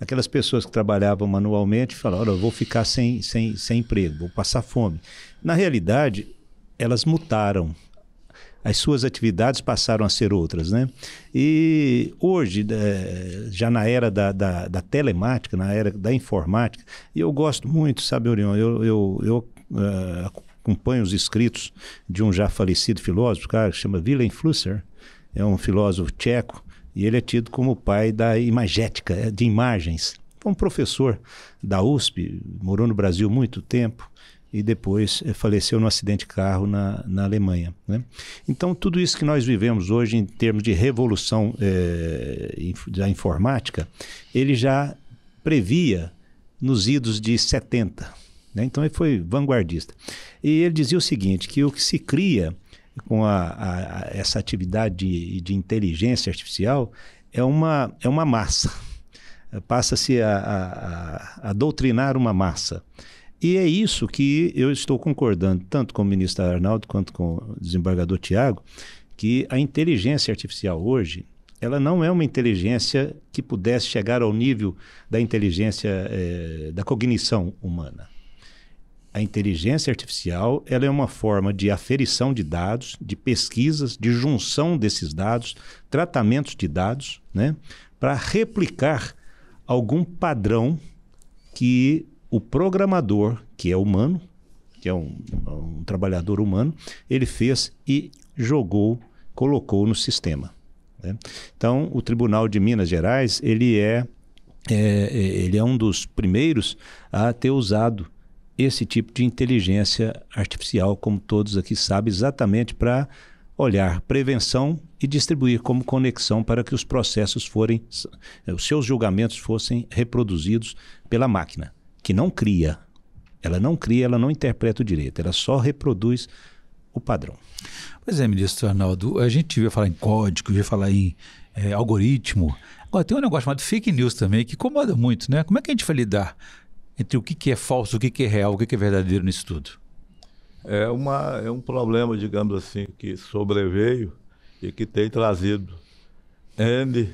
[SPEAKER 2] aquelas pessoas que trabalhavam manualmente falaram, eu vou ficar sem, sem, sem emprego, vou passar fome. Na realidade, elas mutaram, as suas atividades passaram a ser outras, né? E hoje, é, já na era da, da, da telemática, na era da informática, e eu gosto muito, sabe, Orion, eu, eu, eu uh, acompanho os escritos de um já falecido filósofo, cara, que chama Willem Flusser, é um filósofo tcheco, e ele é tido como o pai da imagética, é, de imagens. Foi um professor da USP, morou no Brasil muito tempo, e depois eh, faleceu no acidente de carro na, na Alemanha. Né? Então, tudo isso que nós vivemos hoje em termos de revolução é, da informática, ele já previa nos idos de 70. Né? Então, ele foi vanguardista. E ele dizia o seguinte, que o que se cria com a, a, a essa atividade de, de inteligência artificial é uma, é uma massa. Passa-se a, a doutrinar uma massa. E é isso que eu estou concordando, tanto com o ministro Arnaldo quanto com o desembargador Tiago, que a inteligência artificial hoje ela não é uma inteligência que pudesse chegar ao nível da inteligência é, da cognição humana. A inteligência artificial ela é uma forma de aferição de dados, de pesquisas, de junção desses dados, tratamentos de dados, né, para replicar algum padrão que o programador, que é humano, que é um, é um trabalhador humano, ele fez e jogou, colocou no sistema. Né? Então, o Tribunal de Minas Gerais, ele é, é, é, ele é um dos primeiros a ter usado esse tipo de inteligência artificial, como todos aqui sabem, exatamente para olhar prevenção e distribuir como conexão para que os processos forem, os seus julgamentos fossem reproduzidos pela máquina que não cria. Ela não cria, ela não interpreta o direito, ela só reproduz o padrão. Pois é, ministro Arnaldo, a gente ia falar em código,
[SPEAKER 1] ia falar em é, algoritmo. Agora, tem um negócio chamado fake news também, que incomoda muito, né? Como é que a gente vai lidar entre o que, que é falso, o que, que é real, o que, que é verdadeiro nisso tudo?
[SPEAKER 3] É, uma, é um problema, digamos assim, que sobreveio e que tem trazido N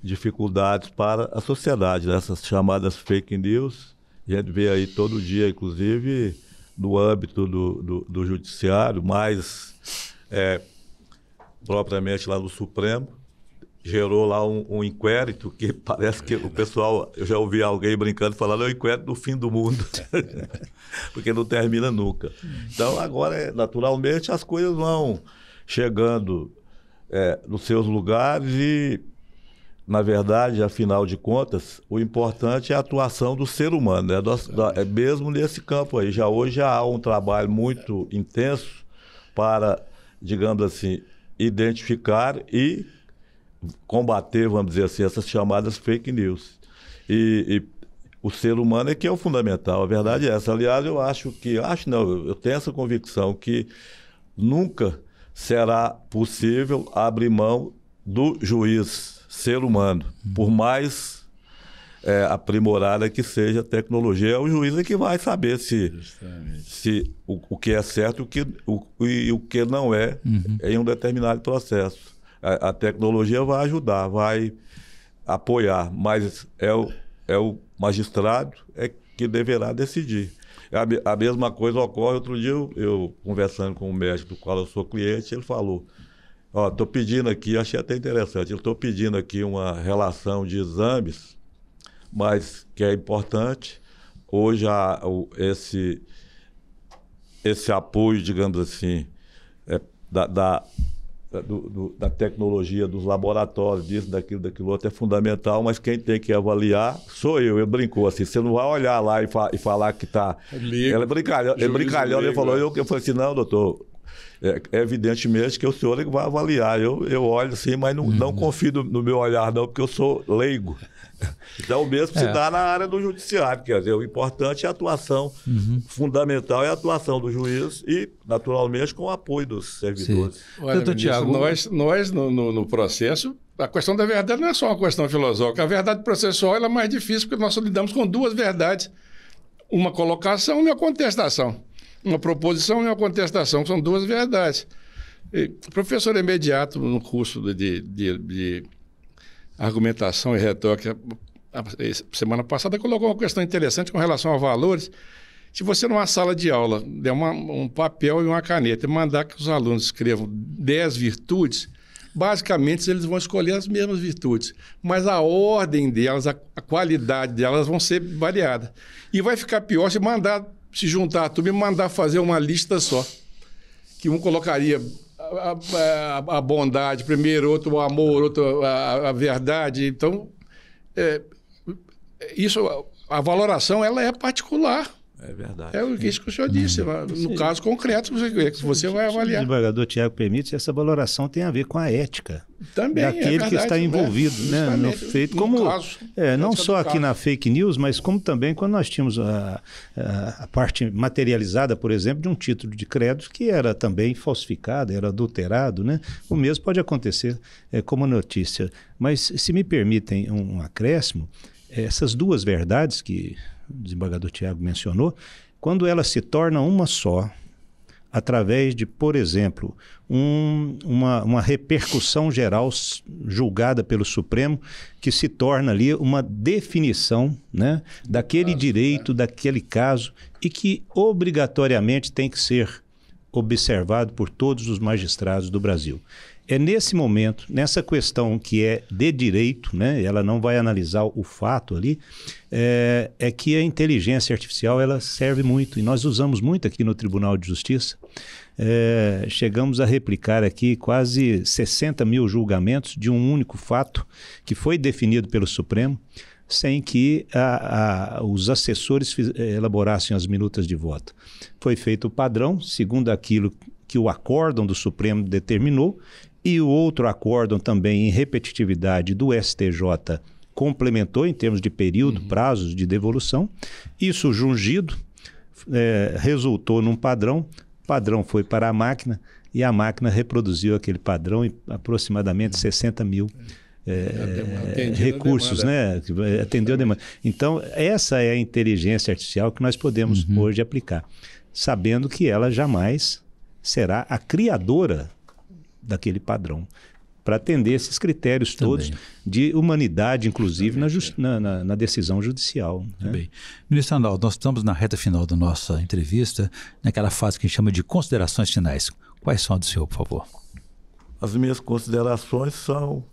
[SPEAKER 3] dificuldades para a sociedade, né? essas chamadas fake news a gente vê aí todo dia, inclusive, no âmbito do, do, do judiciário, mais é, propriamente lá no Supremo, gerou lá um, um, inquérito que parece que o pessoal, eu já ouvi alguém brincando falando, é o inquérito do fim do mundo, porque não termina nunca. Então, agora, é, naturalmente, as coisas vão chegando é, nos seus lugares e na verdade, afinal de contas, o importante é a atuação do ser humano, né? é mesmo nesse campo aí. Já hoje já há um trabalho muito intenso para, digamos assim, identificar e combater, vamos dizer assim, essas chamadas fake news. E, e o ser humano é que é o fundamental, a verdade é essa. Aliás, eu acho que, acho não, eu tenho essa convicção que nunca será possível abrir mão do juiz, ser humano, por mais é, aprimorada que seja a tecnologia, é o juiz é que vai saber se, se o, o, que é certo o que, o, e o que não é uhum. em um determinado processo. A, a, tecnologia vai ajudar, vai apoiar, mas é o, é o magistrado é que deverá decidir. A, a mesma coisa ocorre outro dia, eu, eu conversando com o médico do qual eu sou cliente, ele falou Ó, tô pedindo aqui, achei até interessante, eu tô pedindo aqui uma relação de exames, mas que é importante. Hoje a, esse, esse apoio, digamos assim, é, da, da do, do, da tecnologia, dos laboratórios, disso, daquilo, daquilo outro, é fundamental, mas quem tem que avaliar sou eu. Ele brincou assim, você não vai olhar lá e, fa e falar que está. É é ele brincalhou, ele brincalhou, ele falou, eu, eu falei assim, não, doutor, é, evidentemente que o senhor vai avaliar. Eu, eu olho assim, mas não, não uhum. confio no, no, meu olhar, não, porque eu sou leigo. Então, o mesmo é. se dá na área do judiciário. Quer dizer, o importante é a atuação, uhum. fundamental é a atuação do juiz e, naturalmente, com o apoio dos servidores. Olha, Doutor ministro, Thiago... nós,
[SPEAKER 4] nós no, no, no processo a questão da verdade não é só uma questão filosófica. A verdade processual é mais difícil porque nós lidamos com duas verdades: uma colocação e uma contestação uma proposição e uma contestação, que são duas verdades. E, professor é imediato no curso de, de, de argumentação e retórica, semana passada, colocou uma questão interessante com relação a valores. Se você, numa sala de aula, der uma, um papel e uma caneta e mandar que os alunos escrevam 10 virtudes, basicamente eles vão escolher as mesmas virtudes, mas a ordem delas, a, a qualidade delas vão ser variada. E vai ficar pior se mandar se juntar tu me e mandar fazer uma lista só. Que um colocaria a, a, a bondade primeiro, outro o amor, outro a, a verdade. Então, é, isso, a valoração ela é particular.
[SPEAKER 3] É verdade. É o
[SPEAKER 4] que o senhor disse. Uhum. No caso concreto,
[SPEAKER 2] você vai avaliar. O desembargador Tiago permite, essa valoração tem a ver com a ética. Também. Daquele é verdade, que está né? envolvido, né? né no feito, como, caso, é, não só aqui caso. na fake news, mas como também quando nós tínhamos a, a, a, parte materializada, por exemplo, de um título de crédito que era também falsificado, era adulterado, né? O mesmo pode acontecer é, como notícia. Mas, se me permitem um acréscimo, essas duas verdades que o desembargador Tiago mencionou, quando ela se torna uma só, através de, por exemplo, um, uma, uma repercussão geral julgada pelo Supremo, que se torna ali uma definição né, daquele caso, direito, né? daquele caso, e que obrigatoriamente tem que ser observado por todos os magistrados do Brasil. É nesse momento, nessa questão que é de direito, né, ela não vai analisar o fato ali, é, é, que a inteligência artificial ela serve muito e nós usamos muito aqui no Tribunal de Justiça. É, chegamos a replicar aqui quase 60 mil julgamentos de um único fato que foi definido pelo Supremo sem que a, a, os assessores fiz, é, elaborassem as minutas de voto. Foi feito o padrão, segundo aquilo que o acórdão do Supremo determinou, e o outro acórdão também em repetitividade do STJ complementou em termos de período, uhum. prazos de devolução. Isso jungido é, resultou num padrão. O padrão foi para a máquina e a máquina reproduziu aquele padrão em aproximadamente 60 uhum. mil. É, recursos, né? Atendeu a demanda. Então, essa é a inteligência artificial que nós podemos uhum. hoje aplicar, sabendo que ela jamais será a criadora daquele padrão para atender esses critérios Também. todos de humanidade, inclusive na, na, na, na, decisão judicial. Né? Também. Ministro Arnaldo,
[SPEAKER 1] nós estamos na reta final da nossa entrevista, naquela fase que a gente chama de considerações finais. Quais são as do senhor, por favor?
[SPEAKER 3] As minhas considerações são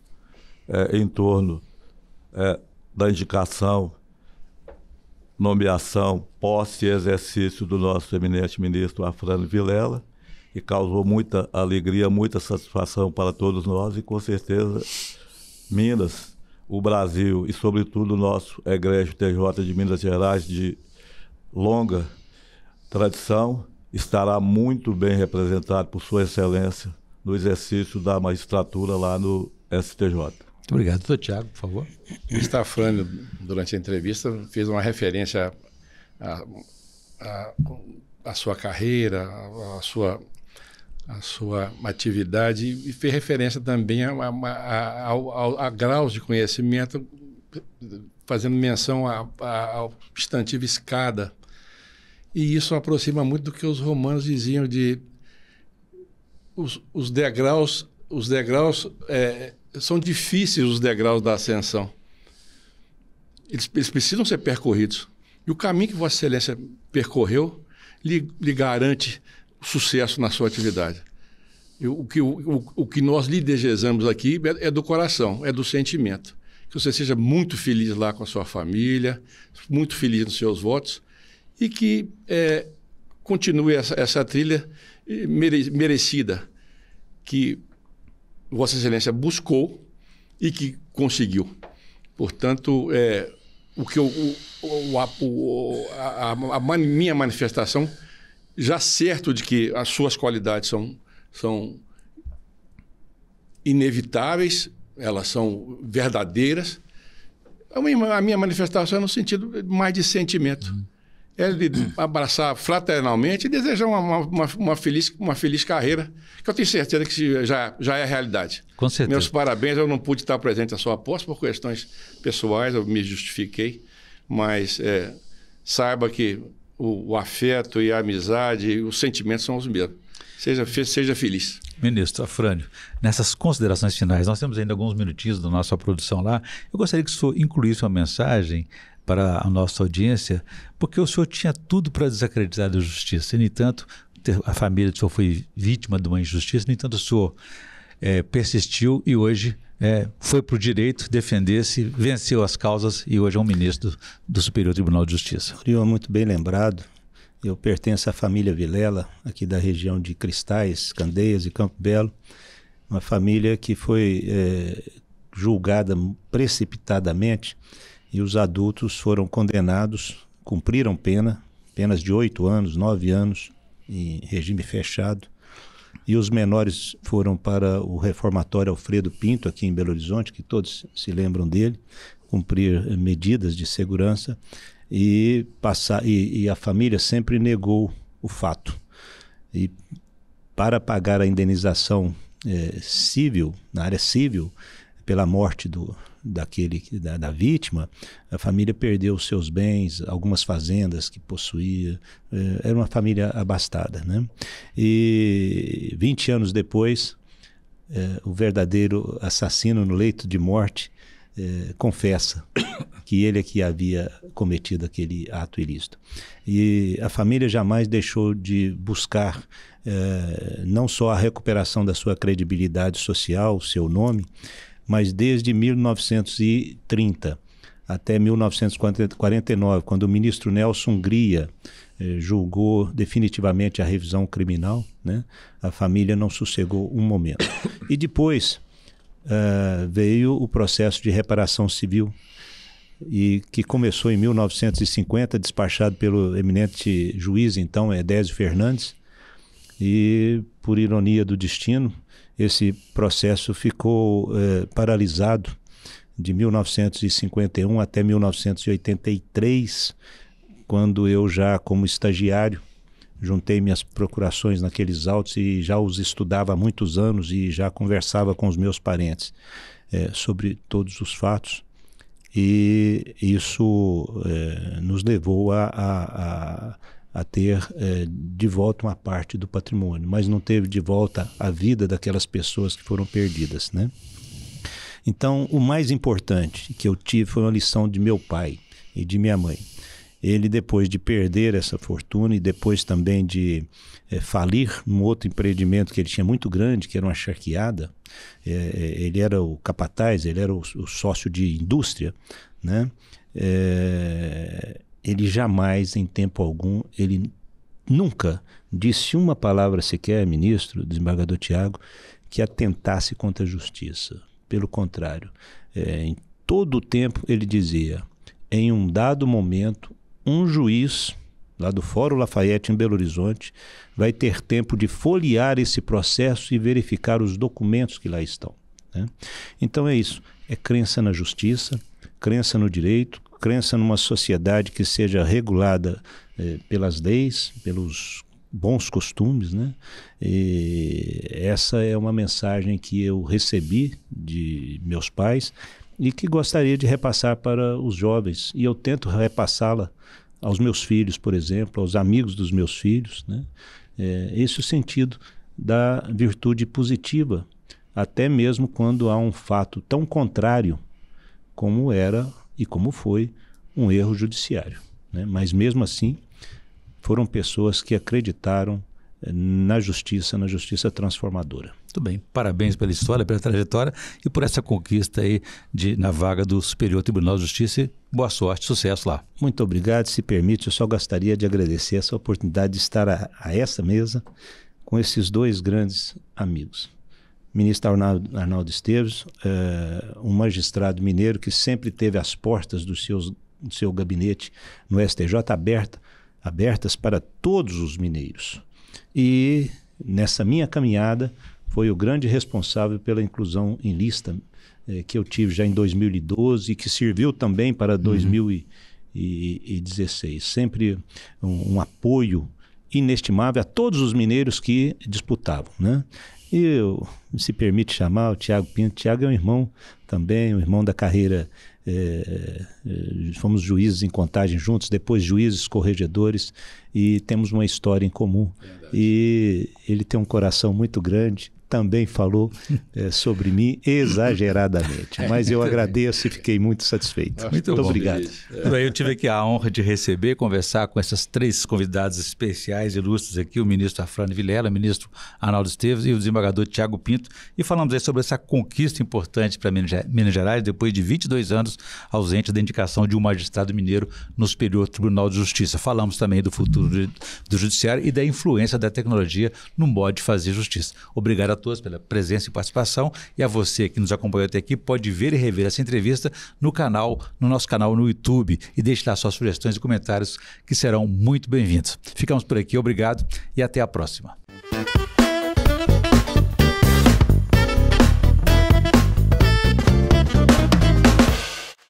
[SPEAKER 3] é, em torno é, da indicação, nomeação, posse e exercício do nosso eminente ministro Afrano Vilela que causou muita alegria, muita satisfação para todos nós e com certeza Minas, o Brasil e sobretudo o nosso egrégio TJ de Minas Gerais de longa tradição estará muito bem representado por sua excelência no exercício da magistratura lá no STJ. obrigado.
[SPEAKER 1] Doutor Tiago, por favor.
[SPEAKER 3] O Stafrânio, durante a entrevista, fez uma
[SPEAKER 4] referência à, sua carreira, à, à sua a sua atividade e fez referência também a, a, a, a graus de conhecimento, fazendo menção ao substantivo escada. E isso aproxima muito do que os romanos diziam de os, os degraus, os degraus é, são difíceis os degraus da ascensão. Eles, eles precisam ser percorridos. E o caminho que Vossa Excelência percorreu lhe, lhe garante sucesso na sua atividade. Eu, o, que, o, o, que nós lhe desejamos aqui é, é do coração, é do sentimento. Que você seja muito feliz lá com a sua família, muito feliz nos seus votos e que é, continue essa, essa trilha mere, merecida que Vossa Excelência buscou e que conseguiu. Portanto, é, o que eu, o, o, a, a, a, a minha manifestação já certo de que as suas qualidades são, são inevitáveis, elas são verdadeiras. A minha manifestação é no sentido mais de sentimento. É de abraçar fraternalmente e desejar uma, uma, uma, feliz, uma feliz carreira, que eu tenho certeza que já, já é a realidade. Com certeza. Meus parabéns, eu não pude estar presente à sua aposta por questões pessoais, eu me justifiquei, mas é, saiba que o, o afeto e a amizade, os sentimentos são os mesmos. Seja, seja feliz.
[SPEAKER 1] Ministro Afrânio, nessas considerações finais, nós temos ainda alguns minutinhos da nossa produção lá. Eu gostaria que o senhor incluísse uma mensagem para a nossa audiência, porque o senhor tinha tudo para desacreditar da justiça. no entanto, a família do senhor foi vítima de uma injustiça, no entanto, o senhor é, persistiu e hoje é, foi para o direito, defender-se, venceu as causas e hoje é um ministro do Superior
[SPEAKER 2] Tribunal de Justiça. Rio, muito bem lembrado. Eu pertenço à família Vilela, aqui da região de Cristais, Candeias e Campo Belo. Uma família que foi é, julgada precipitadamente e os adultos foram condenados, cumpriram pena, penas de oito anos, nove anos, em regime fechado e os menores foram para o reformatório Alfredo Pinto, aqui em Belo Horizonte, que todos se lembram dele, cumprir medidas de segurança, e, passar, e, e a família sempre negou o fato. E para pagar a indenização é, civil, na área civil, pela morte do, daquele da, da, vítima, a família perdeu os seus bens, algumas fazendas que possuía, eh, era uma família abastada, né? E 20 anos depois, eh, o verdadeiro assassino no leito de morte eh, confessa que ele é que havia cometido aquele ato ilícito. E a família jamais deixou de buscar não só a recuperação da sua credibilidade social, seu nome, mas desde 1930 até 1949, quando o ministro Nelson Gria eh, julgou definitivamente a revisão criminal, né, a família não sossegou um momento. E depois uh, veio o processo de reparação civil, e que começou em 1950, despachado pelo eminente juiz, então, Edésio Fernandes, e por ironia do destino, esse processo ficou eh, paralisado de 1951 até 1983, quando eu já como estagiário juntei minhas procurações naqueles autos e já os estudava há muitos anos e já conversava com os meus parentes eh, sobre todos os fatos e isso eh, nos levou a, a, a a ter eh, de volta uma parte do patrimônio, mas não teve de volta a vida daquelas pessoas que foram perdidas, né? Então, o mais importante que eu tive foi uma lição de meu pai e de minha mãe. Ele, depois de perder essa fortuna e depois também de é, falir num outro empreendimento que ele tinha muito grande, que era uma charqueada, é, ele era o capataz, ele era o, o sócio de indústria, né? É, ele jamais, em tempo algum, ele nunca disse uma palavra sequer, ministro, desembargador Tiago, que atentasse contra a justiça. Pelo contrário, é, em todo o tempo ele dizia: em um dado momento, um juiz lá do Fórum Lafayette em Belo Horizonte vai ter tempo de folhear esse processo e verificar os documentos que lá estão. Né? Então é isso: é crença na justiça, crença no direito, crença numa sociedade que seja regulada eh, pelas leis, pelos bons costumes, né? E essa é uma mensagem que eu recebi de meus pais e que gostaria de repassar para os jovens. E eu tento repassá-la aos meus filhos, por exemplo, aos amigos dos meus filhos, né? É, esse é o sentido da virtude positiva, até mesmo quando há um fato tão contrário como era e como foi um erro judiciário. Né? Mas mesmo assim, foram pessoas que acreditaram eh, na justiça, na justiça transformadora.
[SPEAKER 1] Muito bem, parabéns pela história, pela trajetória e por essa
[SPEAKER 2] conquista aí de, na vaga do Superior Tribunal de Justiça. Boa sorte, sucesso lá. Muito obrigado. Se permite, eu só gostaria de agradecer essa oportunidade de estar a, a essa mesa com esses dois grandes amigos ministro Arnaldo, Arnaldo Esteves, é, um magistrado mineiro que sempre teve as portas do, seus, do seu gabinete no STJ aberta, abertas para todos os mineiros. E nessa minha caminhada foi o grande responsável pela inclusão em lista é, que eu tive já em 2012 e que serviu também para uhum. 2016. Sempre um, um apoio inestimável a todos os mineiros que disputavam. Né? E eu, se permite chamar o Tiago Pinto. Tiago é um irmão também, um irmão da carreira. É, é, fomos juízes em contagem juntos, depois juízes, corregedores, e temos uma história em comum. Verdade. E ele tem um coração muito grande também falou é, sobre mim exageradamente. É. Mas eu agradeço e fiquei muito satisfeito. Muito, muito obrigado. Eu
[SPEAKER 1] tive aqui a honra de receber, conversar com essas três convidadas especiais ilustres aqui, o ministro Afrânio Vilela, o ministro Arnaldo Esteves e o desembargador Tiago Pinto. E falamos aí sobre essa conquista importante para Minas Gerais, depois de 22 anos ausente da indicação de um magistrado mineiro no Superior Tribunal de Justiça. Falamos também do futuro do Judiciário e da influência da tecnologia no modo de fazer justiça. Obrigado a todos pela presença e participação. E a você que nos acompanhou até aqui, pode ver e rever essa entrevista no canal, no nosso canal no YouTube. E deixe lá suas sugestões e comentários que serão muito bem-vindos. Ficamos por aqui, obrigado e até a próxima.